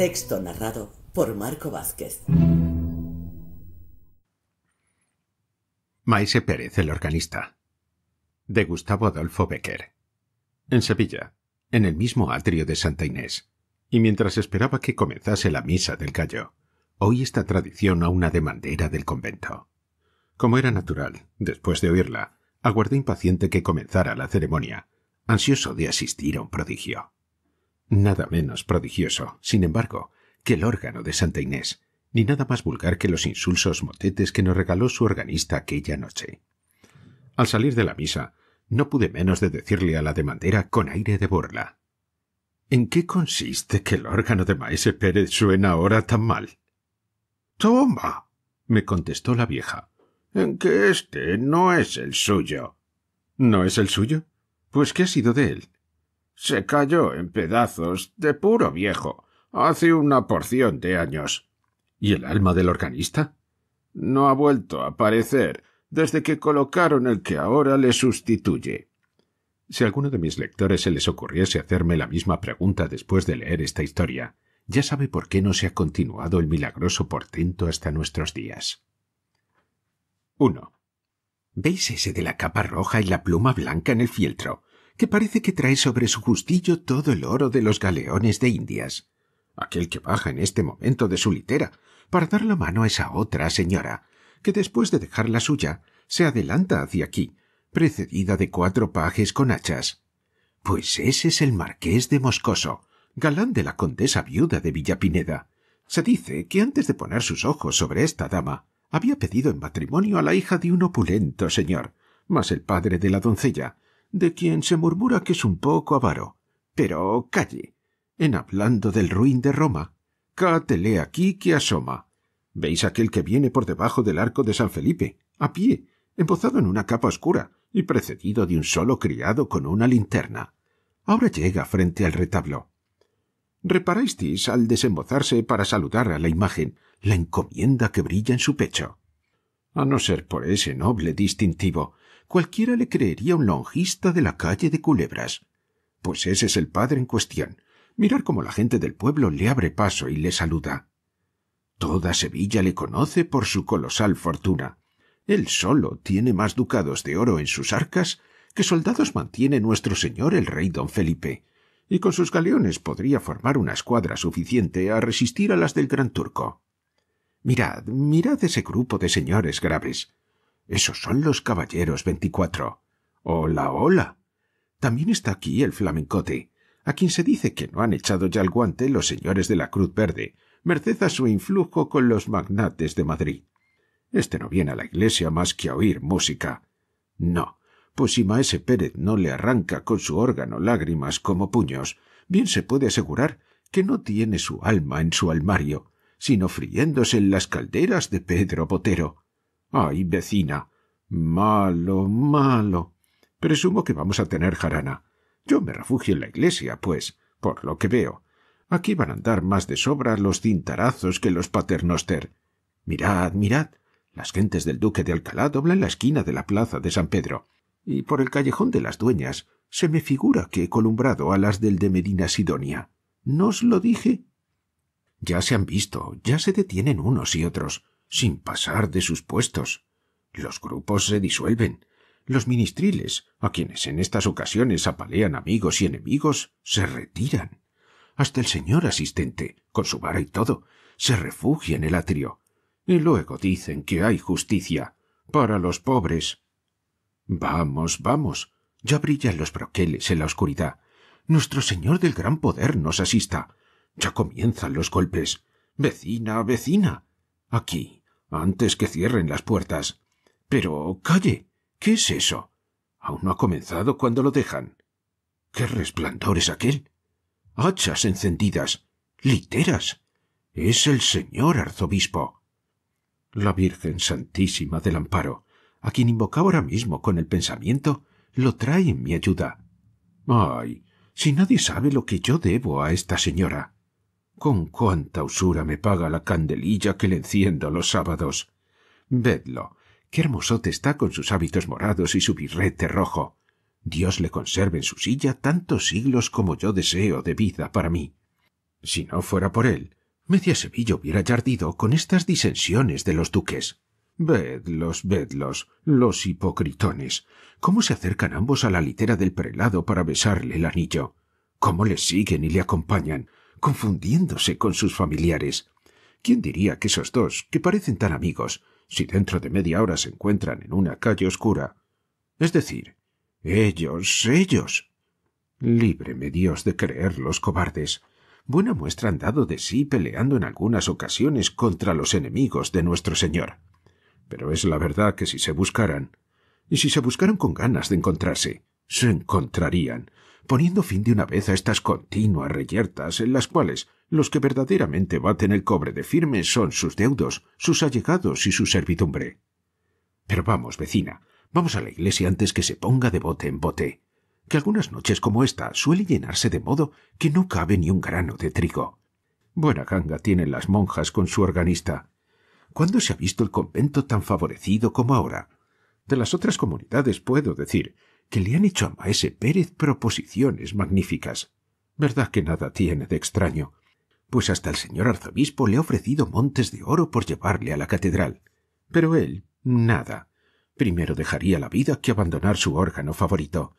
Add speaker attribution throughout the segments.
Speaker 1: Texto narrado por Marco Vázquez. Maese Pérez, el organista. De Gustavo Adolfo Becker. En Sevilla, en el mismo atrio de Santa Inés, y mientras esperaba que comenzase la misa del gallo, oí esta tradición a una demandera del convento. Como era natural, después de oírla, aguardé impaciente que comenzara la ceremonia, ansioso de asistir a un prodigio. Nada menos prodigioso, sin embargo, que el órgano de Santa Inés, ni nada más vulgar que los insulsos motetes que nos regaló su organista aquella noche. Al salir de la misa, no pude menos de decirle a la demandera con aire de burla. ¿En qué consiste que el órgano de Maese Pérez suena ahora tan mal? Toma, me contestó la vieja, en que este no es el suyo. ¿No es el suyo? Pues ¿qué ha sido de él? se cayó en pedazos de puro viejo hace una porción de años. ¿Y el alma del organista? No ha vuelto a aparecer desde que colocaron el que ahora le sustituye. Si a alguno de mis lectores se les ocurriese hacerme la misma pregunta después de leer esta historia, ya sabe por qué no se ha continuado el milagroso portento hasta nuestros días. I. ¿Veis ese de la capa roja y la pluma blanca en el fieltro? que parece que trae sobre su justillo todo el oro de los galeones de Indias, aquel que baja en este momento de su litera, para dar la mano a esa otra señora, que después de dejar la suya, se adelanta hacia aquí, precedida de cuatro pajes con hachas. Pues ese es el marqués de Moscoso, galán de la condesa viuda de Villapineda. Se dice que antes de poner sus ojos sobre esta dama, había pedido en matrimonio a la hija de un opulento señor, mas el padre de la doncella de quien se murmura que es un poco avaro. Pero calle. En hablando del ruin de Roma, cátele aquí que asoma. ¿Veis aquel que viene por debajo del arco de San Felipe, a pie, embozado en una capa oscura y precedido de un solo criado con una linterna? Ahora llega frente al retablo. Reparáis al desembozarse para saludar a la imagen la encomienda que brilla en su pecho. A no ser por ese noble distintivo, Cualquiera le creería un longista de la calle de Culebras. Pues ese es el padre en cuestión. Mirar cómo la gente del pueblo le abre paso y le saluda. Toda Sevilla le conoce por su colosal fortuna. Él solo tiene más ducados de oro en sus arcas que soldados mantiene nuestro señor el rey don Felipe, y con sus galeones podría formar una escuadra suficiente a resistir a las del gran turco. Mirad, mirad ese grupo de señores graves. Esos son los caballeros veinticuatro. Hola, hola. También está aquí el flamencote, a quien se dice que no han echado ya el guante los señores de la Cruz Verde, merced a su influjo con los magnates de Madrid. Este no viene a la iglesia más que a oír música. No, pues si Maese Pérez no le arranca con su órgano lágrimas como puños, bien se puede asegurar que no tiene su alma en su almario, sino friéndose en las calderas de Pedro Botero. Ay, vecina. Malo, malo. Presumo que vamos a tener jarana. Yo me refugio en la iglesia, pues, por lo que veo. Aquí van a andar más de sobra los cintarazos que los paternoster. Mirad, mirad. Las gentes del duque de Alcalá doblan la esquina de la plaza de San Pedro. Y por el callejón de las dueñas se me figura que he columbrado a las del de Medina Sidonia. ¿No os lo dije? Ya se han visto, ya se detienen unos y otros sin pasar de sus puestos. Los grupos se disuelven. Los ministriles, a quienes en estas ocasiones apalean amigos y enemigos, se retiran. Hasta el señor asistente, con su vara y todo, se refugia en el atrio. Y luego dicen que hay justicia para los pobres. Vamos, vamos. Ya brillan los broqueles en la oscuridad. Nuestro Señor del Gran Poder nos asista. Ya comienzan los golpes. Vecina, vecina. Aquí, antes que cierren las puertas. Pero calle. ¿Qué es eso? Aún no ha comenzado cuando lo dejan. ¿Qué resplandor es aquel? Hachas encendidas. literas. Es el señor arzobispo. La Virgen Santísima del Amparo, a quien invoca ahora mismo con el pensamiento, lo trae en mi ayuda. Ay, si nadie sabe lo que yo debo a esta señora con cuánta usura me paga la candelilla que le enciendo los sábados. Vedlo, qué hermosote está con sus hábitos morados y su birrete rojo. Dios le conserve en su silla tantos siglos como yo deseo de vida para mí. Si no fuera por él, media Sevilla hubiera yardido con estas disensiones de los duques. Vedlos, vedlos, los hipocritones. cómo se acercan ambos a la litera del prelado para besarle el anillo. cómo le siguen y le acompañan, confundiéndose con sus familiares. ¿Quién diría que esos dos, que parecen tan amigos, si dentro de media hora se encuentran en una calle oscura? Es decir, ellos, ellos. Líbreme Dios de creer los cobardes. Buena muestra han dado de sí peleando en algunas ocasiones contra los enemigos de nuestro Señor. Pero es la verdad que si se buscaran, y si se buscaran con ganas de encontrarse, se encontrarían, poniendo fin de una vez a estas continuas reyertas en las cuales los que verdaderamente baten el cobre de firme son sus deudos, sus allegados y su servidumbre. Pero vamos, vecina, vamos a la iglesia antes que se ponga de bote en bote, que algunas noches como esta suele llenarse de modo que no cabe ni un grano de trigo. Buena ganga tienen las monjas con su organista. ¿Cuándo se ha visto el convento tan favorecido como ahora? De las otras comunidades puedo decir que le han hecho a maese Pérez proposiciones magníficas. Verdad que nada tiene de extraño, pues hasta el señor arzobispo le ha ofrecido montes de oro por llevarle a la catedral. Pero él, nada. Primero dejaría la vida que abandonar su órgano favorito.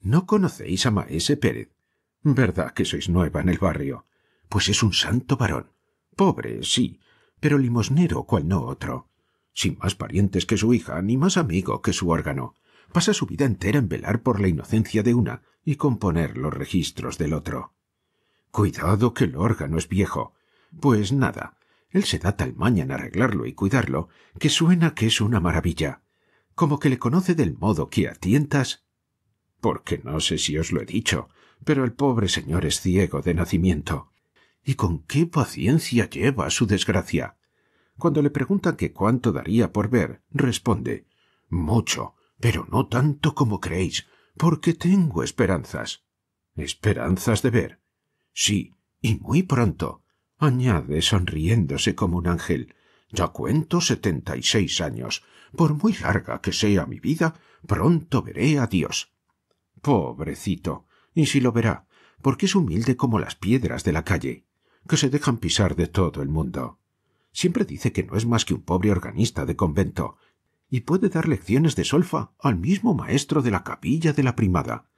Speaker 1: ¿No conocéis a maese Pérez? Verdad que sois nueva en el barrio. Pues es un santo varón. Pobre, sí, pero limosnero cual no otro. Sin más parientes que su hija, ni más amigo que su órgano pasa su vida entera en velar por la inocencia de una y componer los registros del otro. Cuidado que el órgano es viejo. Pues nada, él se da tal maña en arreglarlo y cuidarlo que suena que es una maravilla, como que le conoce del modo que atientas. Porque no sé si os lo he dicho, pero el pobre señor es ciego de nacimiento. ¿Y con qué paciencia lleva su desgracia? Cuando le preguntan que cuánto daría por ver, responde mucho, pero no tanto como creéis, porque tengo esperanzas. Esperanzas de ver. Sí, y muy pronto, añade sonriéndose como un ángel. Ya cuento setenta y seis años. Por muy larga que sea mi vida, pronto veré a Dios. Pobrecito. Y si lo verá, porque es humilde como las piedras de la calle, que se dejan pisar de todo el mundo. Siempre dice que no es más que un pobre organista de convento, y puede dar lecciones de solfa al mismo maestro de la capilla de la primada.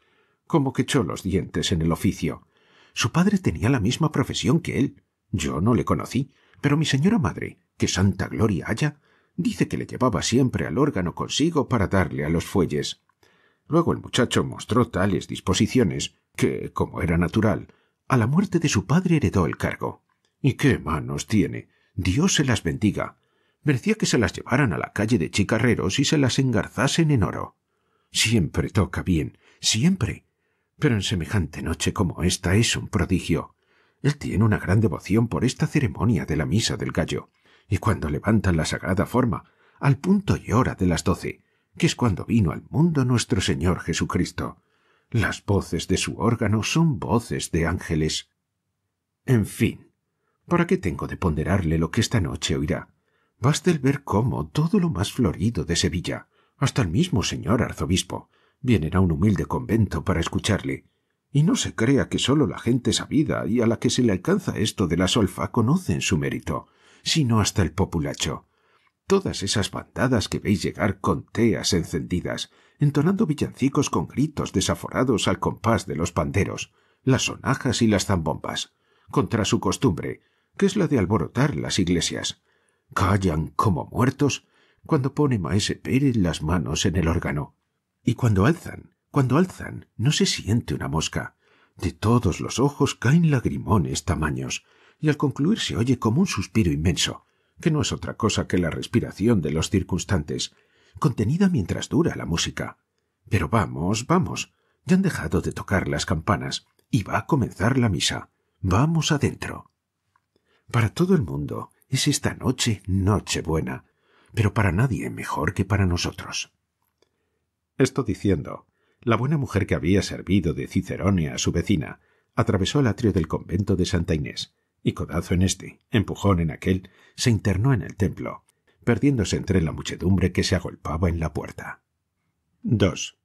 Speaker 1: Como que echó los dientes en el oficio. Su padre tenía la misma profesión que él. Yo no le conocí, pero mi señora madre, que santa gloria haya, dice que le llevaba siempre al órgano consigo para darle a los fuelles. Luego el muchacho mostró tales disposiciones que, como era natural, a la muerte de su padre heredó el cargo. ¿Y qué manos tiene? Dios se las bendiga merecía que se las llevaran a la calle de chicarreros y se las engarzasen en oro. Siempre toca bien, siempre. Pero en semejante noche como esta es un prodigio. Él tiene una gran devoción por esta ceremonia de la misa del gallo, y cuando levantan la sagrada forma, al punto y hora de las doce, que es cuando vino al mundo nuestro Señor Jesucristo, las voces de su órgano son voces de ángeles. En fin, ¿para qué tengo de ponderarle lo que esta noche oirá? Baste el ver cómo todo lo más florido de Sevilla, hasta el mismo señor arzobispo, vienen a un humilde convento para escucharle, y no se crea que sólo la gente sabida y a la que se le alcanza esto de la solfa conocen su mérito, sino hasta el populacho. Todas esas bandadas que veis llegar con teas encendidas, entonando villancicos con gritos desaforados al compás de los panderos, las sonajas y las zambombas, contra su costumbre, que es la de alborotar las iglesias, callan como muertos cuando pone maese Pérez las manos en el órgano. Y cuando alzan, cuando alzan, no se siente una mosca. De todos los ojos caen lagrimones tamaños, y al concluir se oye como un suspiro inmenso, que no es otra cosa que la respiración de los circunstantes, contenida mientras dura la música. Pero vamos, vamos, ya han dejado de tocar las campanas, y va a comenzar la misa. Vamos adentro. Para todo el mundo, es esta noche noche buena, pero para nadie mejor que para nosotros. Esto diciendo, la buena mujer que había servido de cicerone a su vecina atravesó el atrio del convento de Santa Inés, y codazo en este, empujón en aquel, se internó en el templo, perdiéndose entre la muchedumbre que se agolpaba en la puerta. 2.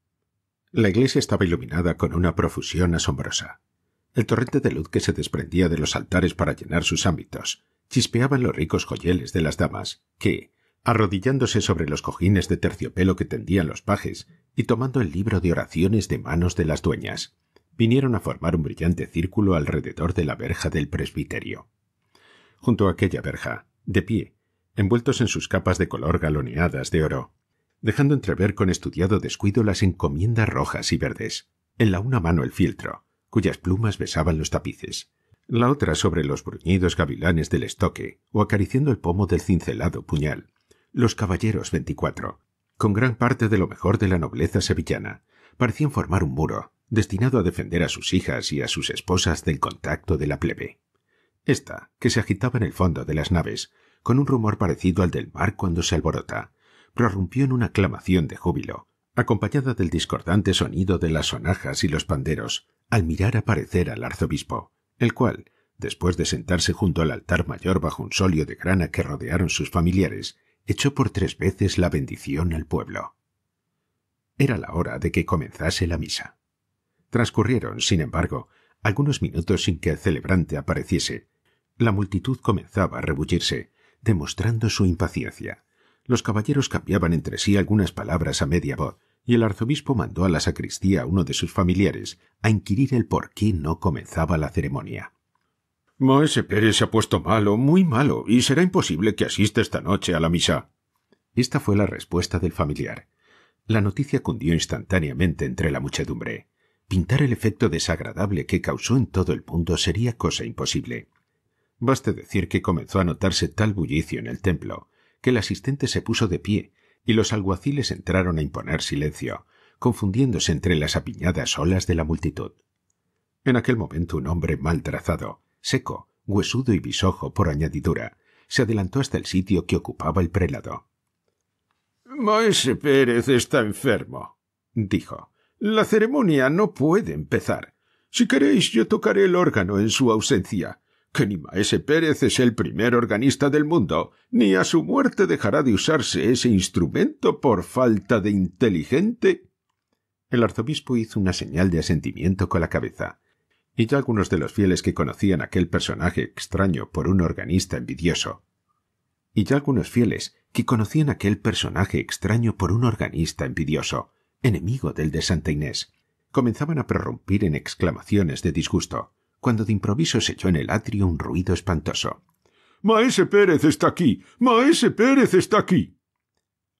Speaker 1: La iglesia estaba iluminada con una profusión asombrosa. El torrente de luz que se desprendía de los altares para llenar sus ámbitos, chispeaban los ricos joyeles de las damas, que, arrodillándose sobre los cojines de terciopelo que tendían los pajes y tomando el libro de oraciones de manos de las dueñas, vinieron a formar un brillante círculo alrededor de la verja del presbiterio. Junto a aquella verja, de pie, envueltos en sus capas de color galoneadas de oro, dejando entrever con estudiado descuido las encomiendas rojas y verdes, en la una mano el filtro cuyas plumas besaban los tapices, la otra sobre los bruñidos gavilanes del estoque o acariciando el pomo del cincelado puñal. Los caballeros veinticuatro, con gran parte de lo mejor de la nobleza sevillana, parecían formar un muro destinado a defender a sus hijas y a sus esposas del contacto de la plebe. Esta, que se agitaba en el fondo de las naves, con un rumor parecido al del mar cuando se alborota, prorrumpió en una aclamación de júbilo, acompañada del discordante sonido de las sonajas y los panderos, al mirar aparecer al arzobispo, el cual, después de sentarse junto al altar mayor bajo un solio de grana que rodearon sus familiares, echó por tres veces la bendición al pueblo. Era la hora de que comenzase la misa. Transcurrieron, sin embargo, algunos minutos sin que el celebrante apareciese. La multitud comenzaba a rebullirse, demostrando su impaciencia. Los caballeros cambiaban entre sí algunas palabras a media voz, y el arzobispo mandó a la sacristía a uno de sus familiares a inquirir el por qué no comenzaba la ceremonia. Maese Pérez se ha puesto malo, muy malo, y será imposible que asista esta noche a la misa. Esta fue la respuesta del familiar. La noticia cundió instantáneamente entre la muchedumbre. Pintar el efecto desagradable que causó en todo el mundo sería cosa imposible. Baste decir que comenzó a notarse tal bullicio en el templo, que el asistente se puso de pie y los alguaciles entraron a imponer silencio, confundiéndose entre las apiñadas olas de la multitud. En aquel momento un hombre mal trazado, seco, huesudo y bisojo por añadidura, se adelantó hasta el sitio que ocupaba el prelado. Maese Pérez está enfermo, dijo. La ceremonia no puede empezar. Si queréis, yo tocaré el órgano en su ausencia que ni Maese Pérez es el primer organista del mundo, ni a su muerte dejará de usarse ese instrumento por falta de inteligente. El arzobispo hizo una señal de asentimiento con la cabeza, y ya algunos de los fieles que conocían aquel personaje extraño por un organista envidioso, y ya algunos fieles que conocían aquel personaje extraño por un organista envidioso, enemigo del de Santa Inés, comenzaban a prorrumpir en exclamaciones de disgusto cuando de improviso se oyó en el atrio un ruido espantoso. Maese Pérez está aquí. Maese Pérez está aquí.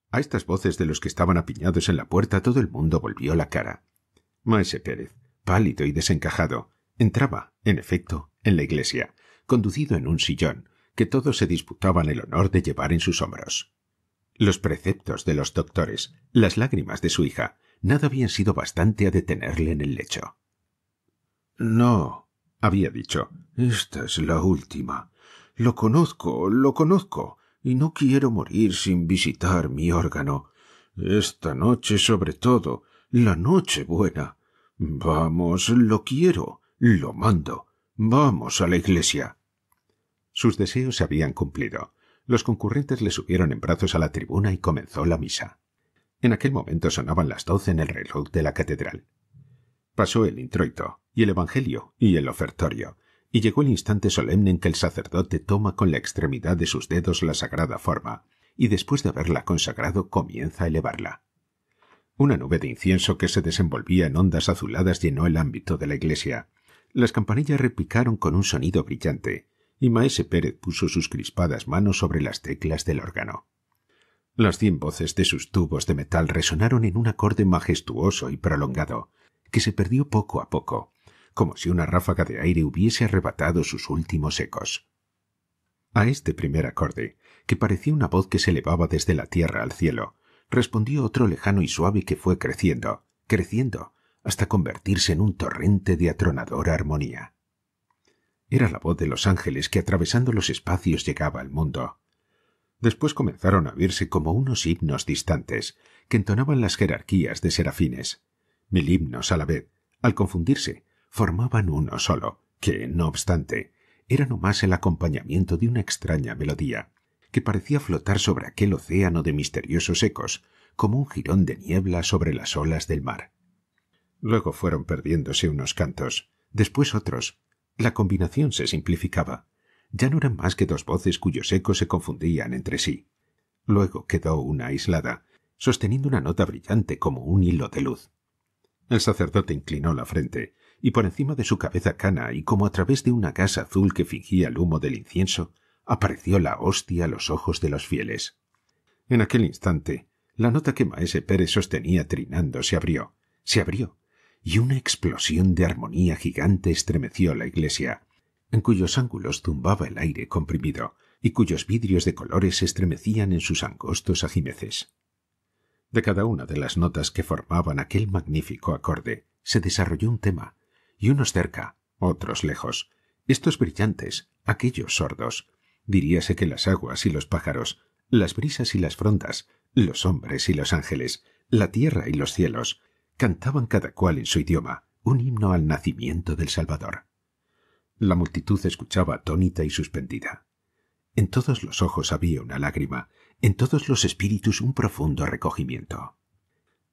Speaker 1: A estas voces de los que estaban apiñados en la puerta todo el mundo volvió la cara. Maese Pérez, pálido y desencajado, entraba, en efecto, en la iglesia, conducido en un sillón, que todos se disputaban el honor de llevar en sus hombros. Los preceptos de los doctores, las lágrimas de su hija, nada habían sido bastante a detenerle en el lecho. No, había dicho. Esta es la última. Lo conozco, lo conozco, y no quiero morir sin visitar mi órgano. Esta noche sobre todo, la noche buena. Vamos, lo quiero, lo mando. Vamos a la iglesia. Sus deseos se habían cumplido. Los concurrentes le subieron en brazos a la tribuna y comenzó la misa. En aquel momento sonaban las doce en el reloj de la catedral. Pasó el introito y el Evangelio y el ofertorio, y llegó el instante solemne en que el sacerdote toma con la extremidad de sus dedos la sagrada forma, y después de haberla consagrado comienza a elevarla. Una nube de incienso que se desenvolvía en ondas azuladas llenó el ámbito de la iglesia. Las campanillas repicaron con un sonido brillante, y Maese Pérez puso sus crispadas manos sobre las teclas del órgano. Las cien voces de sus tubos de metal resonaron en un acorde majestuoso y prolongado, que se perdió poco a poco, como si una ráfaga de aire hubiese arrebatado sus últimos ecos. A este primer acorde, que parecía una voz que se elevaba desde la tierra al cielo, respondió otro lejano y suave que fue creciendo, creciendo, hasta convertirse en un torrente de atronadora armonía. Era la voz de los ángeles que atravesando los espacios llegaba al mundo. Después comenzaron a oírse como unos himnos distantes, que entonaban las jerarquías de serafines, mil himnos a la vez, al confundirse, formaban uno solo, que, no obstante, era nomás el acompañamiento de una extraña melodía, que parecía flotar sobre aquel océano de misteriosos ecos, como un jirón de niebla sobre las olas del mar. Luego fueron perdiéndose unos cantos, después otros. La combinación se simplificaba. Ya no eran más que dos voces cuyos ecos se confundían entre sí. Luego quedó una aislada, sosteniendo una nota brillante como un hilo de luz. El sacerdote inclinó la frente, y por encima de su cabeza cana y como a través de una gasa azul que fingía el humo del incienso, apareció la hostia a los ojos de los fieles. En aquel instante, la nota que maese Pérez sostenía trinando se abrió, se abrió, y una explosión de armonía gigante estremeció la iglesia, en cuyos ángulos zumbaba el aire comprimido y cuyos vidrios de colores se estremecían en sus angostos ajimeces. De cada una de las notas que formaban aquel magnífico acorde se desarrolló un tema, y unos cerca, otros lejos, estos brillantes, aquellos sordos. Diríase que las aguas y los pájaros, las brisas y las frondas, los hombres y los ángeles, la tierra y los cielos, cantaban cada cual en su idioma un himno al nacimiento del Salvador. La multitud escuchaba atónita y suspendida. En todos los ojos había una lágrima, en todos los espíritus un profundo recogimiento.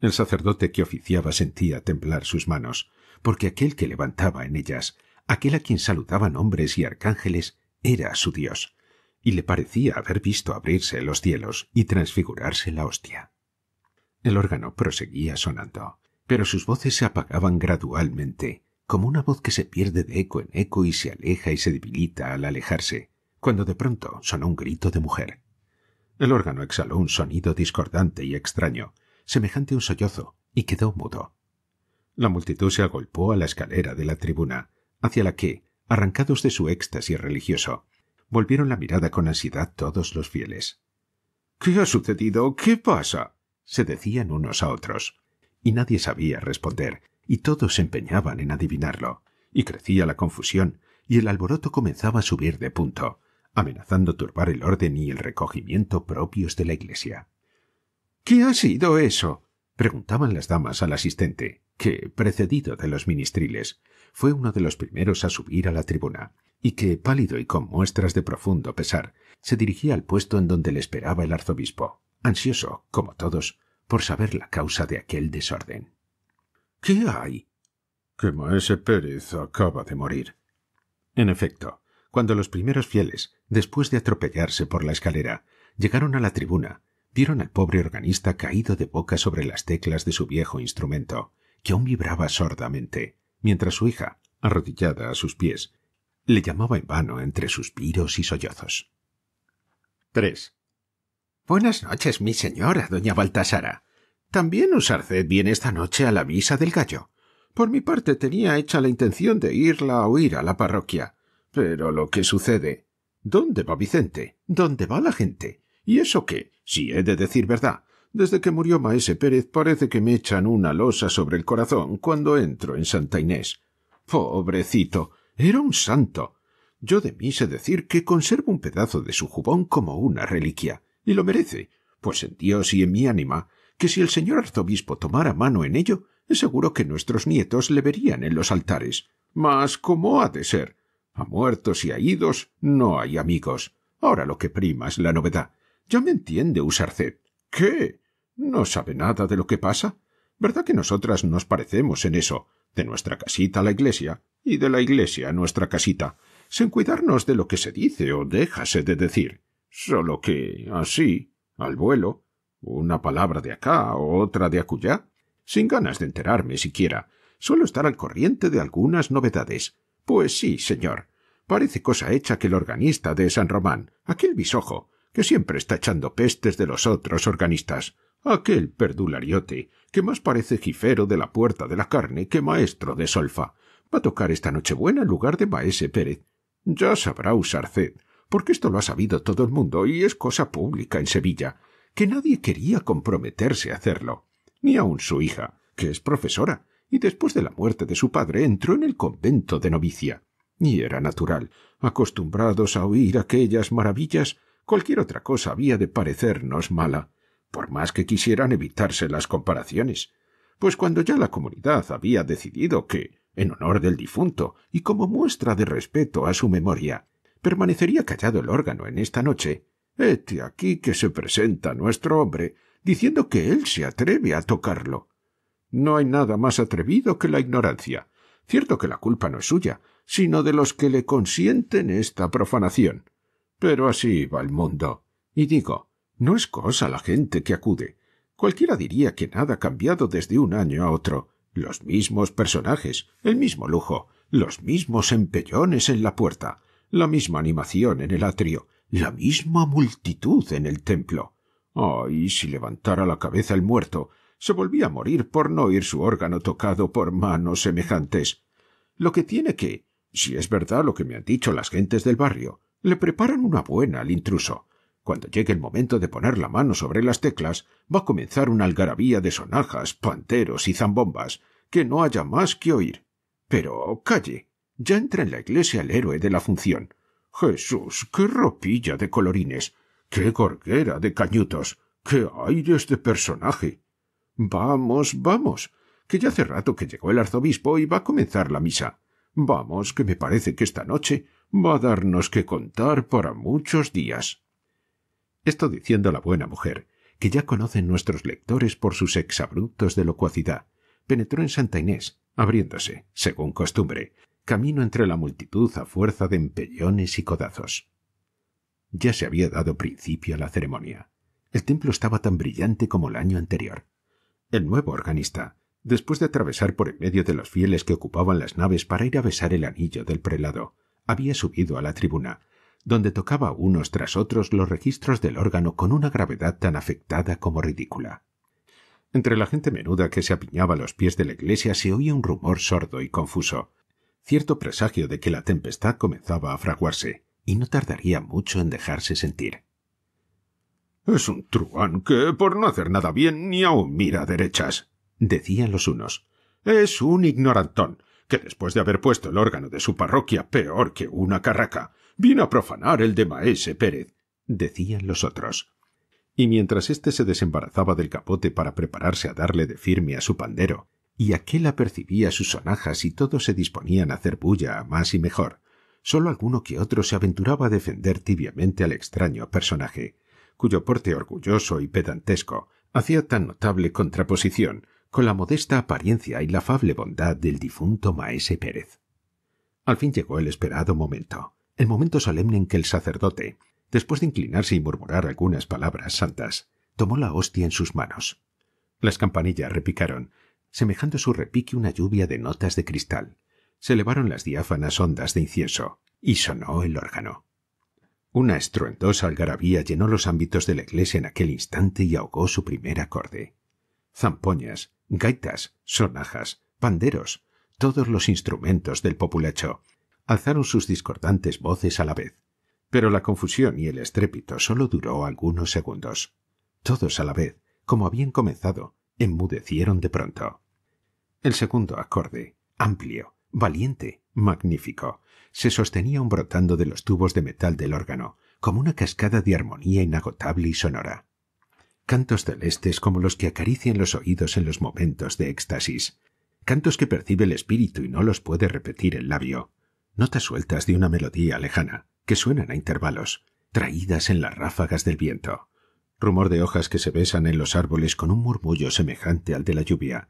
Speaker 1: El sacerdote que oficiaba sentía temblar sus manos, porque aquel que levantaba en ellas, aquel a quien saludaban hombres y arcángeles, era su Dios, y le parecía haber visto abrirse los cielos y transfigurarse la hostia. El órgano proseguía sonando, pero sus voces se apagaban gradualmente, como una voz que se pierde de eco en eco y se aleja y se debilita al alejarse, cuando de pronto sonó un grito de mujer. El órgano exhaló un sonido discordante y extraño, semejante a un sollozo, y quedó mudo. La multitud se agolpó a la escalera de la tribuna, hacia la que, arrancados de su éxtasis religioso, volvieron la mirada con ansiedad todos los fieles. ¿Qué ha sucedido? ¿Qué pasa? se decían unos a otros, y nadie sabía responder, y todos se empeñaban en adivinarlo, y crecía la confusión, y el alboroto comenzaba a subir de punto, amenazando turbar el orden y el recogimiento propios de la iglesia. ¿Qué ha sido eso? preguntaban las damas al asistente, que, precedido de los ministriles, fue uno de los primeros a subir a la tribuna, y que, pálido y con muestras de profundo pesar, se dirigía al puesto en donde le esperaba el arzobispo, ansioso, como todos, por saber la causa de aquel desorden. ¿Qué hay? Que maese Pérez acaba de morir. En efecto, cuando los primeros fieles, después de atropellarse por la escalera, llegaron a la tribuna, Vieron al pobre organista caído de boca sobre las teclas de su viejo instrumento, que aún vibraba sordamente, mientras su hija, arrodillada a sus pies, le llamaba en vano entre suspiros y sollozos. 3. Buenas noches, mi señora, doña Baltasara. También usarced bien esta noche a la misa del gallo. Por mi parte tenía hecha la intención de irla a oír a la parroquia. Pero lo que sucede. ¿Dónde va Vicente? ¿Dónde va la gente? ¿Y eso qué? Si he de decir verdad, desde que murió Maese Pérez parece que me echan una losa sobre el corazón cuando entro en Santa Inés. Pobrecito. Era un santo. Yo de mí sé decir que conservo un pedazo de su jubón como una reliquia, y lo merece, pues en Dios y en mi ánima, que si el señor arzobispo tomara mano en ello, es seguro que nuestros nietos le verían en los altares. Mas, ¿cómo ha de ser? A muertos y a idos no hay amigos. Ahora lo que prima es la novedad, ya me entiende, Usarcet. ¿Qué? No sabe nada de lo que pasa. ¿Verdad que nosotras nos parecemos en eso? De nuestra casita a la iglesia y de la iglesia a nuestra casita, sin cuidarnos de lo que se dice o déjase de decir. Solo que, así, al vuelo, una palabra de acá otra de acullá, sin ganas de enterarme siquiera, suelo estar al corriente de algunas novedades. Pues sí, señor. Parece cosa hecha que el organista de San Román, aquel bisojo, que siempre está echando pestes de los otros organistas, aquel perdulariote, que más parece jifero de la puerta de la carne que maestro de solfa. Va a tocar esta noche buena en lugar de Maese Pérez. Ya sabrá usar porque esto lo ha sabido todo el mundo y es cosa pública en Sevilla, que nadie quería comprometerse a hacerlo, ni aun su hija, que es profesora, y después de la muerte de su padre entró en el convento de novicia. Y era natural, acostumbrados a oír aquellas maravillas, Cualquier otra cosa había de parecernos mala, por más que quisieran evitarse las comparaciones, pues cuando ya la comunidad había decidido que, en honor del difunto y como muestra de respeto a su memoria, permanecería callado el órgano en esta noche, hete aquí que se presenta nuestro hombre, diciendo que él se atreve a tocarlo. No hay nada más atrevido que la ignorancia. Cierto que la culpa no es suya, sino de los que le consienten esta profanación. Pero así va el mundo. Y digo, no es cosa la gente que acude. Cualquiera diría que nada ha cambiado desde un año a otro. Los mismos personajes, el mismo lujo, los mismos empellones en la puerta, la misma animación en el atrio, la misma multitud en el templo. Ay, si levantara la cabeza el muerto, se volvía a morir por no oír su órgano tocado por manos semejantes. Lo que tiene que, si es verdad lo que me han dicho las gentes del barrio, le preparan una buena al intruso. Cuando llegue el momento de poner la mano sobre las teclas, va a comenzar una algarabía de sonajas, panteros y zambombas, que no haya más que oír. Pero calle, ya entra en la iglesia el héroe de la función. Jesús, qué ropilla de colorines, qué gorguera de cañutos, qué aires de personaje. Vamos, vamos, que ya hace rato que llegó el arzobispo y va a comenzar la misa. Vamos, que me parece que esta noche va a darnos que contar para muchos días. Esto diciendo la buena mujer, que ya conocen nuestros lectores por sus exabruptos de locuacidad, penetró en Santa Inés, abriéndose, según costumbre, camino entre la multitud a fuerza de empellones y codazos. Ya se había dado principio a la ceremonia. El templo estaba tan brillante como el año anterior. El nuevo organista, después de atravesar por en medio de los fieles que ocupaban las naves para ir a besar el anillo del prelado, había subido a la tribuna, donde tocaba unos tras otros los registros del órgano con una gravedad tan afectada como ridícula. Entre la gente menuda que se apiñaba a los pies de la iglesia se oía un rumor sordo y confuso, cierto presagio de que la tempestad comenzaba a fraguarse, y no tardaría mucho en dejarse sentir. Es un truán que, por no hacer nada bien, ni aun mira derechas, decían los unos. Es un ignorantón, que después de haber puesto el órgano de su parroquia peor que una carraca, vino a profanar el de Maese Pérez, decían los otros. Y mientras éste se desembarazaba del capote para prepararse a darle de firme a su pandero, y aquel apercibía sus sonajas y todos se disponían a hacer bulla más y mejor, sólo alguno que otro se aventuraba a defender tibiamente al extraño personaje, cuyo porte orgulloso y pedantesco hacía tan notable contraposición con la modesta apariencia y la afable bondad del difunto maese Pérez. Al fin llegó el esperado momento, el momento solemne en que el sacerdote, después de inclinarse y murmurar algunas palabras santas, tomó la hostia en sus manos. Las campanillas repicaron, semejando su repique una lluvia de notas de cristal. Se elevaron las diáfanas ondas de incienso, y sonó el órgano. Una estruendosa algarabía llenó los ámbitos de la iglesia en aquel instante y ahogó su primer acorde. Zampoñas, Gaitas, sonajas, panderos, todos los instrumentos del populacho, alzaron sus discordantes voces a la vez. Pero la confusión y el estrépito sólo duró algunos segundos. Todos a la vez, como habían comenzado, enmudecieron de pronto. El segundo acorde, amplio, valiente, magnífico, se sostenía un brotando de los tubos de metal del órgano, como una cascada de armonía inagotable y sonora cantos celestes como los que acarician los oídos en los momentos de éxtasis, cantos que percibe el espíritu y no los puede repetir el labio, notas sueltas de una melodía lejana, que suenan a intervalos, traídas en las ráfagas del viento, rumor de hojas que se besan en los árboles con un murmullo semejante al de la lluvia,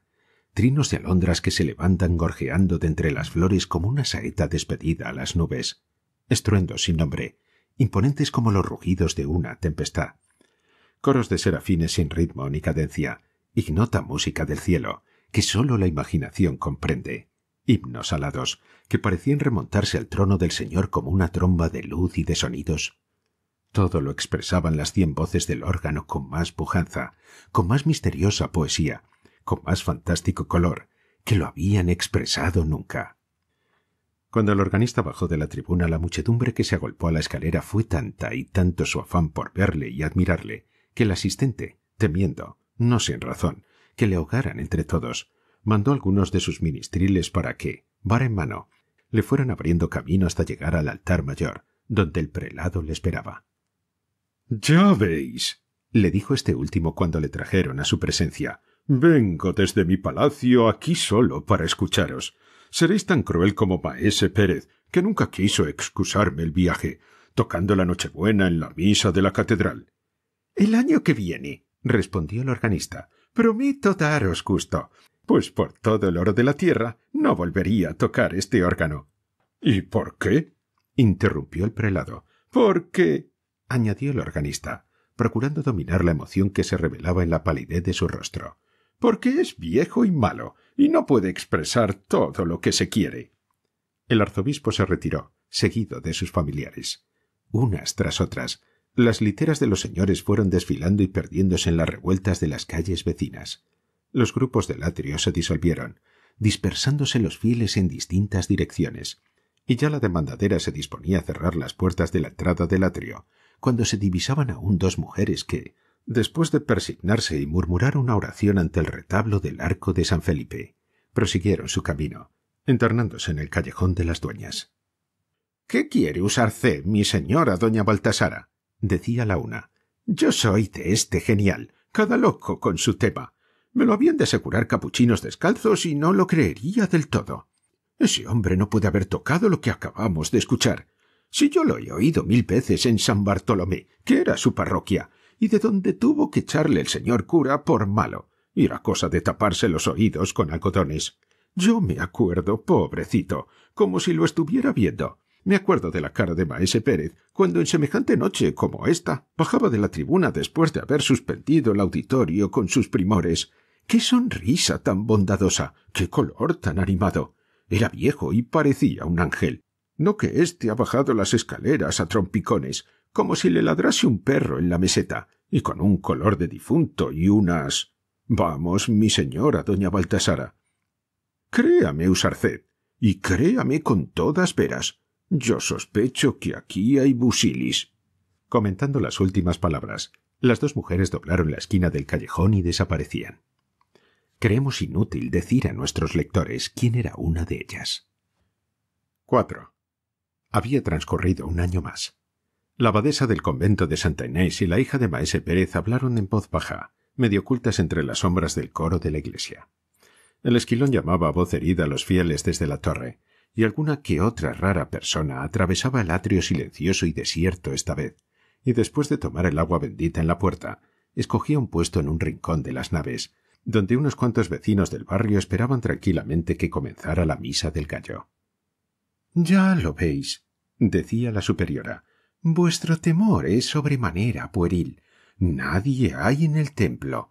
Speaker 1: trinos de alondras que se levantan gorjeando de entre las flores como una saeta despedida a las nubes, estruendos sin nombre, imponentes como los rugidos de una tempestad coros de serafines sin ritmo ni cadencia, ignota música del cielo, que sólo la imaginación comprende, himnos alados, que parecían remontarse al trono del Señor como una tromba de luz y de sonidos. Todo lo expresaban las cien voces del órgano con más pujanza, con más misteriosa poesía, con más fantástico color, que lo habían expresado nunca. Cuando el organista bajó de la tribuna, la muchedumbre que se agolpó a la escalera fue tanta y tanto su afán por verle y admirarle, que el asistente, temiendo, no sin razón, que le ahogaran entre todos, mandó algunos de sus ministriles para que, vara en mano, le fueran abriendo camino hasta llegar al altar mayor, donde el prelado le esperaba. Ya veis, le dijo este último cuando le trajeron a su presencia, vengo desde mi palacio aquí solo para escucharos. Seréis tan cruel como Maese Pérez, que nunca quiso excusarme el viaje, tocando la Nochebuena en la misa de la catedral. El año que viene, respondió el organista, prometo daros gusto, pues por todo el oro de la tierra no volvería a tocar este órgano. ¿Y por qué? interrumpió el prelado. Porque añadió el organista, procurando dominar la emoción que se revelaba en la palidez de su rostro. Porque es viejo y malo, y no puede expresar todo lo que se quiere. El arzobispo se retiró, seguido de sus familiares. Unas tras otras, las literas de los señores fueron desfilando y perdiéndose en las revueltas de las calles vecinas. Los grupos del atrio se disolvieron, dispersándose los fieles en distintas direcciones, y ya la demandadera se disponía a cerrar las puertas de la entrada del atrio, cuando se divisaban aún dos mujeres que, después de persignarse y murmurar una oración ante el retablo del arco de San Felipe, prosiguieron su camino, internándose en el callejón de las dueñas. ¿Qué quiere usarse, mi señora doña Baltasara? decía la una. Yo soy de este genial, cada loco con su tema. Me lo habían de asegurar capuchinos descalzos y no lo creería del todo. Ese hombre no puede haber tocado lo que acabamos de escuchar. Si yo lo he oído mil veces en San Bartolomé, que era su parroquia, y de donde tuvo que echarle el señor cura por malo, y era cosa de taparse los oídos con algodones. Yo me acuerdo, pobrecito, como si lo estuviera viendo, me acuerdo de la cara de Maese Pérez cuando en semejante noche como esta bajaba de la tribuna después de haber suspendido el auditorio con sus primores. ¡Qué sonrisa tan bondadosa! ¡Qué color tan animado! Era viejo y parecía un ángel. No que éste ha bajado las escaleras a trompicones, como si le ladrase un perro en la meseta, y con un color de difunto y unas. Vamos, mi señora, doña Baltasara. Créame, Usarced, y créame con todas veras, yo sospecho que aquí hay busilis. Comentando las últimas palabras, las dos mujeres doblaron la esquina del callejón y desaparecían. Creemos inútil decir a nuestros lectores quién era una de ellas. 4. Había transcurrido un año más. La abadesa del convento de Santa Inés y la hija de Maese Pérez hablaron en voz baja, medio ocultas entre las sombras del coro de la iglesia. El esquilón llamaba a voz herida a los fieles desde la torre, y alguna que otra rara persona atravesaba el atrio silencioso y desierto esta vez, y después de tomar el agua bendita en la puerta, escogía un puesto en un rincón de las naves, donde unos cuantos vecinos del barrio esperaban tranquilamente que comenzara la misa del gallo. Ya lo veis, decía la superiora, vuestro temor es sobremanera pueril. Nadie hay en el templo.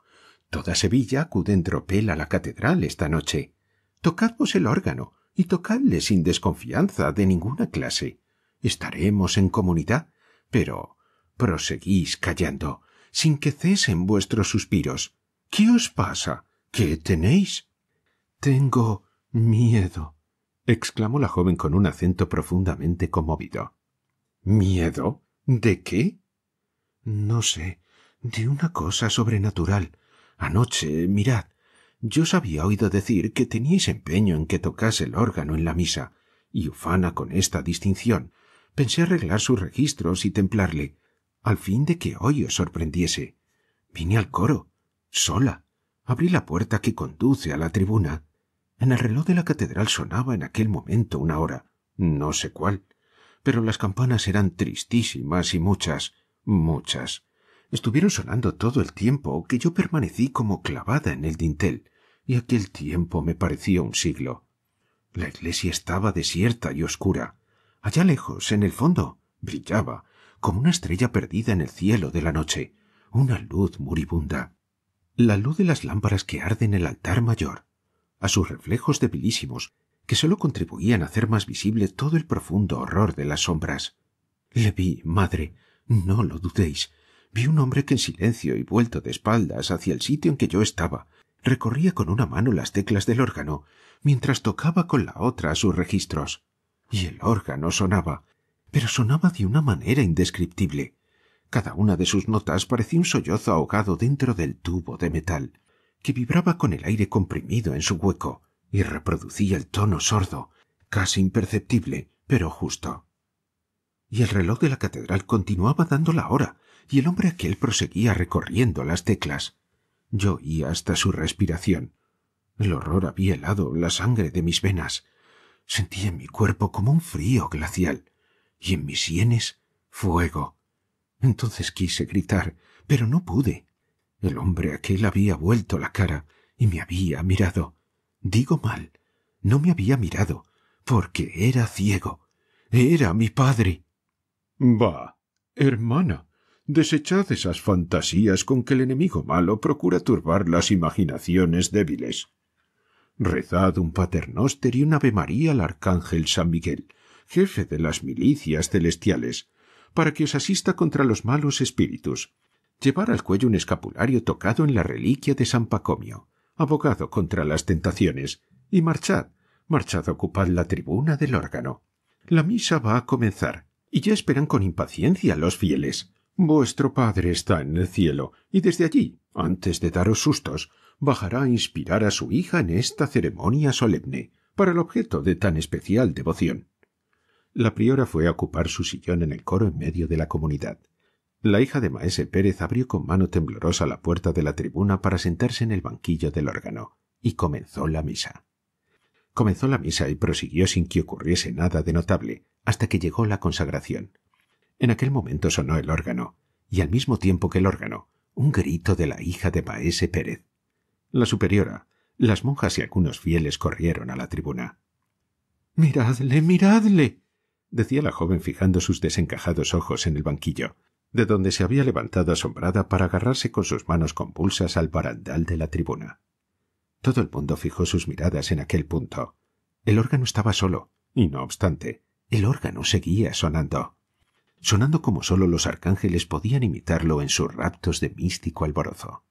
Speaker 1: Toda Sevilla acude en tropel a la catedral esta noche. Tocadvos el órgano, y tocadle sin desconfianza de ninguna clase. Estaremos en comunidad, pero proseguís callando, sin que cesen vuestros suspiros. ¿Qué os pasa? ¿Qué tenéis? Tengo miedo, exclamó la joven con un acento profundamente conmovido. ¿Miedo? ¿De qué? No sé, de una cosa sobrenatural. Anoche, mirad, yo os había oído decir que teníais empeño en que tocase el órgano en la misa, y ufana con esta distinción, pensé arreglar sus registros y templarle, al fin de que hoy os sorprendiese. Vine al coro, sola. Abrí la puerta que conduce a la tribuna. En el reloj de la catedral sonaba en aquel momento una hora, no sé cuál, pero las campanas eran tristísimas y muchas, muchas. Estuvieron sonando todo el tiempo que yo permanecí como clavada en el dintel, y aquel tiempo me pareció un siglo. La iglesia estaba desierta y oscura. Allá lejos, en el fondo, brillaba, como una estrella perdida en el cielo de la noche, una luz moribunda. La luz de las lámparas que arden en el altar mayor, a sus reflejos debilísimos, que sólo contribuían a hacer más visible todo el profundo horror de las sombras. Le vi, madre, no lo dudéis. Vi un hombre que en silencio y vuelto de espaldas hacia el sitio en que yo estaba, recorría con una mano las teclas del órgano, mientras tocaba con la otra sus registros. Y el órgano sonaba, pero sonaba de una manera indescriptible. Cada una de sus notas parecía un sollozo ahogado dentro del tubo de metal, que vibraba con el aire comprimido en su hueco, y reproducía el tono sordo, casi imperceptible, pero justo. Y el reloj de la catedral continuaba dando la hora, y el hombre aquel proseguía recorriendo las teclas. Yo Y hasta su respiración. El horror había helado la sangre de mis venas. Sentí en mi cuerpo como un frío glacial y en mis sienes fuego. Entonces quise gritar, pero no pude. El hombre aquel había vuelto la cara y me había mirado. Digo mal, no me había mirado, porque era ciego. Era mi padre. Bah, hermana, Desechad esas fantasías con que el enemigo malo procura turbar las imaginaciones débiles. Rezad un paternoster y un Ave María al Arcángel San Miguel, jefe de las milicias celestiales, para que os asista contra los malos espíritus. Llevar al cuello un escapulario tocado en la reliquia de San Pacomio, abogado contra las tentaciones, y marchad, marchad a la tribuna del órgano. La misa va a comenzar, y ya esperan con impaciencia los fieles. Vuestro Padre está en el cielo, y desde allí, antes de daros sustos, bajará a inspirar a su hija en esta ceremonia solemne, para el objeto de tan especial devoción. La priora fue a ocupar su sillón en el coro en medio de la comunidad. La hija de Maese Pérez abrió con mano temblorosa la puerta de la tribuna para sentarse en el banquillo del órgano, y comenzó la misa. Comenzó la misa y prosiguió sin que ocurriese nada de notable, hasta que llegó la consagración. En aquel momento sonó el órgano, y al mismo tiempo que el órgano, un grito de la hija de Maese Pérez. La superiora, las monjas y algunos fieles corrieron a la tribuna. Miradle, miradle, decía la joven fijando sus desencajados ojos en el banquillo, de donde se había levantado asombrada para agarrarse con sus manos convulsas al barandal de la tribuna. Todo el mundo fijó sus miradas en aquel punto. El órgano estaba solo, y no obstante, el órgano seguía sonando sonando como sólo los arcángeles podían imitarlo en sus raptos de místico alborozo.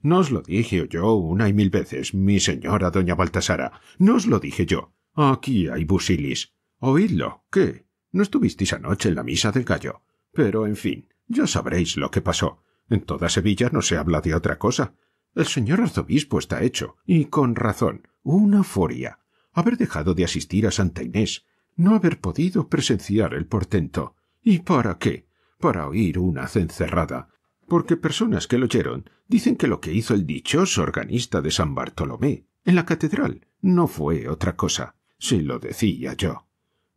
Speaker 1: No os lo dije yo una y mil veces, mi señora doña Baltasara. No os lo dije yo. Aquí hay busilis. Oídlo. ¿Qué? No estuvisteis anoche en la misa del gallo. Pero, en fin, ya sabréis lo que pasó. En toda Sevilla no se habla de otra cosa. El señor arzobispo está hecho, y con razón, una furia. Haber dejado de asistir a Santa Inés, no haber podido presenciar el portento, ¿Y para qué? Para oír una cencerrada. Porque personas que lo oyeron dicen que lo que hizo el dichoso organista de San Bartolomé en la catedral no fue otra cosa, si lo decía yo.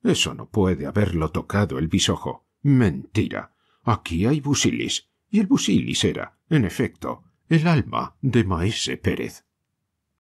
Speaker 1: Eso no puede haberlo tocado el bisojo. Mentira. Aquí hay busilis, y el busilis era, en efecto, el alma de Maese Pérez.